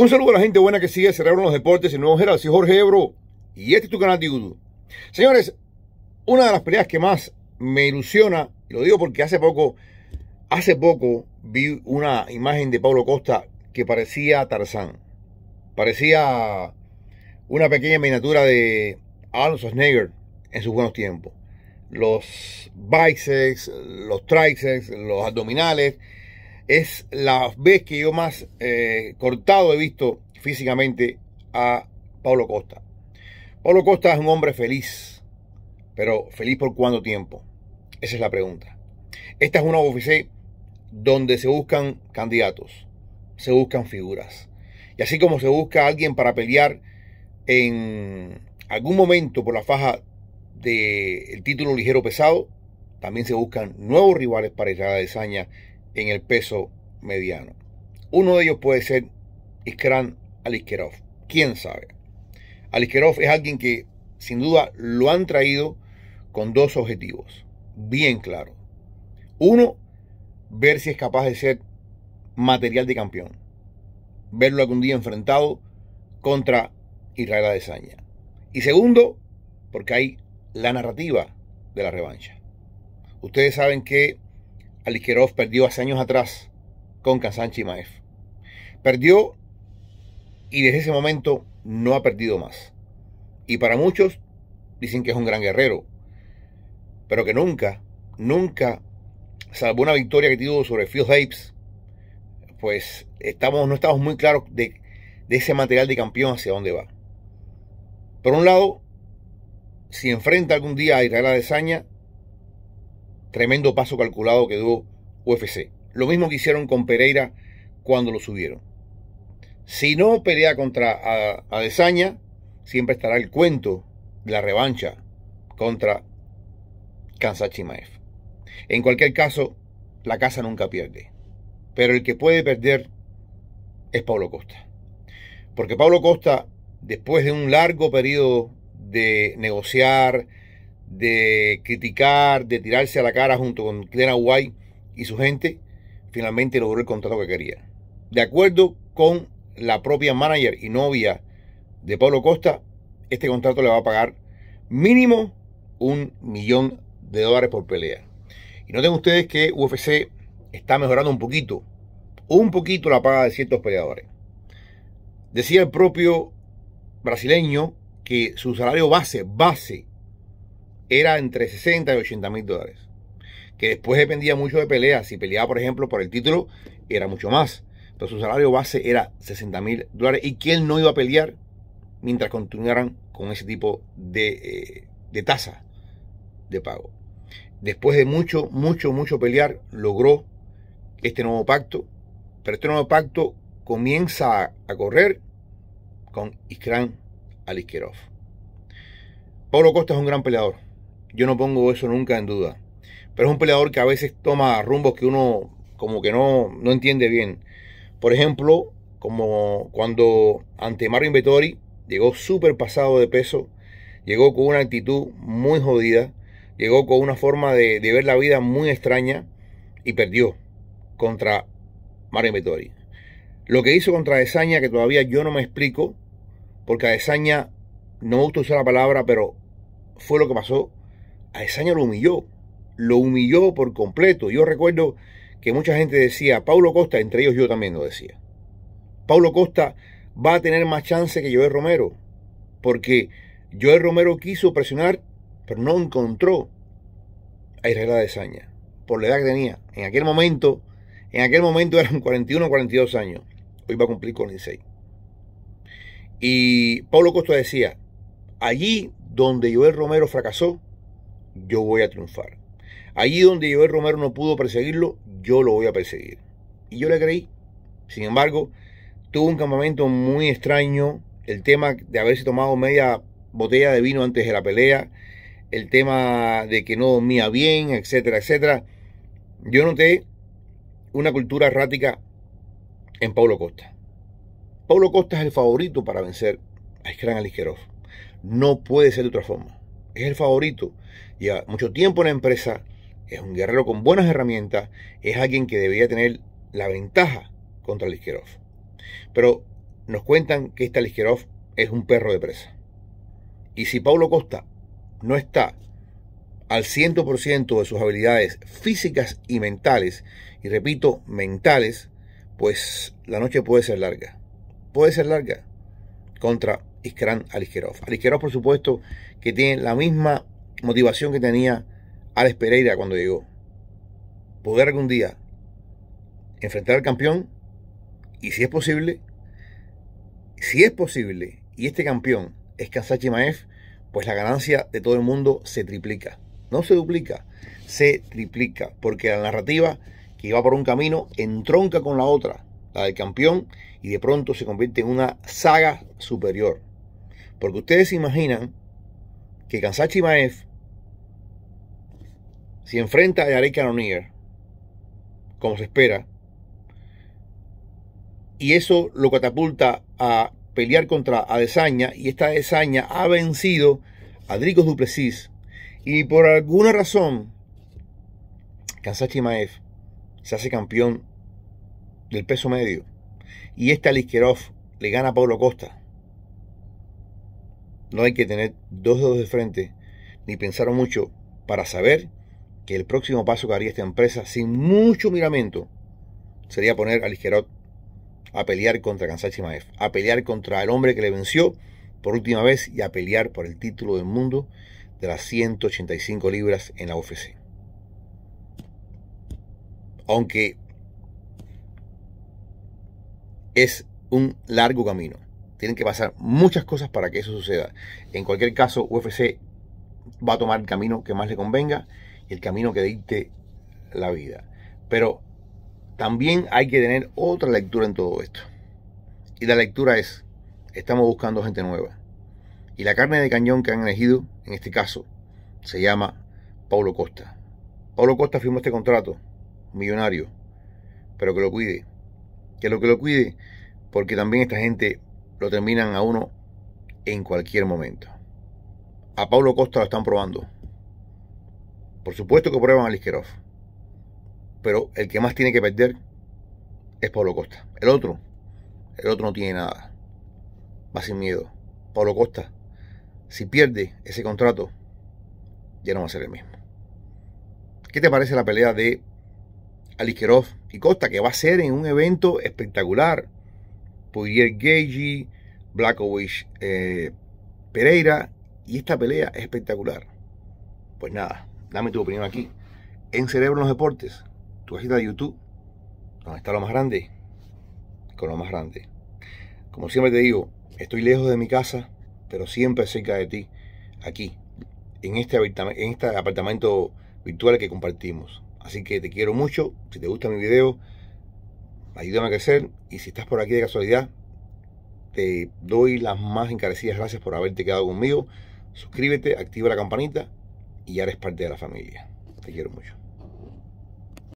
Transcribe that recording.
Un saludo a la gente buena que sigue Cerebro los Deportes y Nuevo Herald. Soy Jorge Ebro y este es tu canal de YouTube. Señores, una de las peleas que más me ilusiona, y lo digo porque hace poco, hace poco vi una imagen de Pablo Costa que parecía Tarzán. Parecía una pequeña miniatura de Arnold Schwarzenegger en sus buenos tiempos. Los biceps, los triceps, los abdominales es la vez que yo más eh, cortado he visto físicamente a Pablo Costa. Pablo Costa es un hombre feliz, pero feliz por cuánto tiempo. Esa es la pregunta. Esta es una oficina donde se buscan candidatos, se buscan figuras. Y así como se busca alguien para pelear en algún momento por la faja del título ligero pesado, también se buscan nuevos rivales para esa desaña en el peso mediano. Uno de ellos puede ser Iskran Aliskerov. ¿Quién sabe? Aliskerov es alguien que sin duda lo han traído con dos objetivos bien claros. Uno, ver si es capaz de ser material de campeón. Verlo algún día enfrentado contra Israel Adesanya. Y segundo, porque hay la narrativa de la revancha. Ustedes saben que perdió hace años atrás con Kazan Chimaev. Perdió y desde ese momento no ha perdido más. Y para muchos dicen que es un gran guerrero, pero que nunca, nunca, salvo una victoria que tuvo sobre Phil Hapes, pues estamos, no estamos muy claros de, ese material de campeón hacia dónde va. Por un lado, si enfrenta algún día a Israel Adesanya, Tremendo paso calculado que dio UFC. Lo mismo que hicieron con Pereira cuando lo subieron. Si no pelea contra Adesaña, siempre estará el cuento de la revancha contra Kansas En cualquier caso, la casa nunca pierde. Pero el que puede perder es Pablo Costa. Porque Pablo Costa, después de un largo periodo de negociar, de criticar, de tirarse a la cara junto con Dana White y su gente, finalmente logró el contrato que quería. De acuerdo con la propia manager y novia de Pablo Costa, este contrato le va a pagar mínimo un millón de dólares por pelea. Y noten ustedes que UFC está mejorando un poquito, un poquito la paga de ciertos peleadores. Decía el propio brasileño que su salario base, base, era entre 60 y 80 mil dólares. Que después dependía mucho de peleas. Si peleaba, por ejemplo, por el título, era mucho más. Pero su salario base era 60 mil dólares y que él no iba a pelear mientras continuaran con ese tipo de, eh, de tasa de pago. Después de mucho, mucho, mucho pelear, logró este nuevo pacto. Pero este nuevo pacto comienza a, correr con Iskran Alisquerov. Pablo Costa es un gran peleador yo no pongo eso nunca en duda. Pero es un peleador que a veces toma rumbos que uno como que no, no entiende bien. Por ejemplo, como cuando ante Mario Vettori llegó súper pasado de peso, llegó con una actitud muy jodida, llegó con una forma de, ver la vida muy extraña y perdió contra Mario Vettori. Lo que hizo contra Desaña, que todavía yo no me explico, porque a Desaña, no me gusta usar la palabra, pero fue lo que pasó Adesaña lo humilló, lo humilló por completo. Yo recuerdo que mucha gente decía, Paulo Costa, entre ellos yo también lo decía, Paulo Costa va a tener más chance que Joel Romero, porque Joel Romero quiso presionar, pero no encontró a Israel Saña, por la edad que tenía. En aquel momento, en aquel momento eran 41 o 42 años, hoy va a cumplir con 16 Y Paulo Costa decía, allí donde Joel Romero fracasó, yo voy a triunfar. Allí donde Joel Romero no pudo perseguirlo, yo lo voy a perseguir. Y yo le creí. Sin embargo, tuvo un campamento muy extraño. El tema de haberse tomado media botella de vino antes de la pelea. El tema de que no dormía bien, etcétera, etcétera. Yo noté una cultura errática en Paulo Costa. Paulo Costa es el favorito para vencer a Iskran Alisquerov. No puede ser de otra forma es el favorito, lleva mucho tiempo en la empresa, es un guerrero con buenas herramientas, es alguien que debería tener la ventaja contra Liskerov. Pero nos cuentan que este Liskerov es un perro de presa. Y si Paulo Costa no está al 100% de sus habilidades físicas y mentales, y repito, mentales, pues la noche puede ser larga. Puede ser larga contra Iskran Aligerov. por supuesto, que tiene la misma motivación que tenía Alex Pereira cuando llegó. Poder algún día enfrentar al campeón y si es posible, si es posible y este campeón es Kansachi pues la ganancia de todo el mundo se triplica. No se duplica, se triplica, porque la narrativa que va por un camino entronca con la otra, la del campeón, y de pronto se convierte en una saga superior. Porque ustedes se imaginan que Kansachi Maef se enfrenta a Yarek Cannonier, como se espera, y eso lo catapulta a pelear contra Adesanya, y esta Adesanya ha vencido a Dricos Duplessis, y por alguna razón, Kansachi Maef se hace campeón del peso medio, y esta Aliskerov le gana a Pablo Costa no hay que tener dos dedos de frente ni pensar mucho para saber que el próximo paso que haría esta empresa sin mucho miramento sería poner a Ligerot a pelear contra Kansai Maef a pelear contra el hombre que le venció por última vez y a pelear por el título del mundo de las 185 libras en la UFC. Aunque es un largo camino tienen que pasar muchas cosas para que eso suceda. En cualquier caso, UFC va a tomar el camino que más le convenga y el camino que dicte la vida. Pero también hay que tener otra lectura en todo esto. Y la lectura es, estamos buscando gente nueva. Y la carne de cañón que han elegido, en este caso, se llama Paulo Costa. Paulo Costa firmó este contrato, millonario, pero que lo cuide. Que lo que lo cuide, porque también esta gente lo terminan a uno en cualquier momento. A Pablo Costa lo están probando. Por supuesto que prueban a Lisquerov. Pero el que más tiene que perder es Pablo Costa. El otro, el otro no tiene nada. Va sin miedo. Pablo Costa, si pierde ese contrato, ya no va a ser el mismo. ¿Qué te parece la pelea de Aliskerov y Costa, que va a ser en un evento espectacular? Poirier Gagey, Blackovich eh, Pereira. Y esta pelea es espectacular. Pues nada, dame tu opinión aquí. En Cerebro en los Deportes, tu agita de YouTube, donde está lo más grande, con lo más grande. Como siempre te digo, estoy lejos de mi casa, pero siempre cerca de ti, aquí, en este, en este apartamento virtual que compartimos. Así que te quiero mucho. Si te gusta mi video, ayúdame a crecer y si estás por aquí de casualidad, te doy las más encarecidas gracias por haberte quedado conmigo. Suscríbete, activa la campanita y ya eres parte de la familia. Te quiero mucho.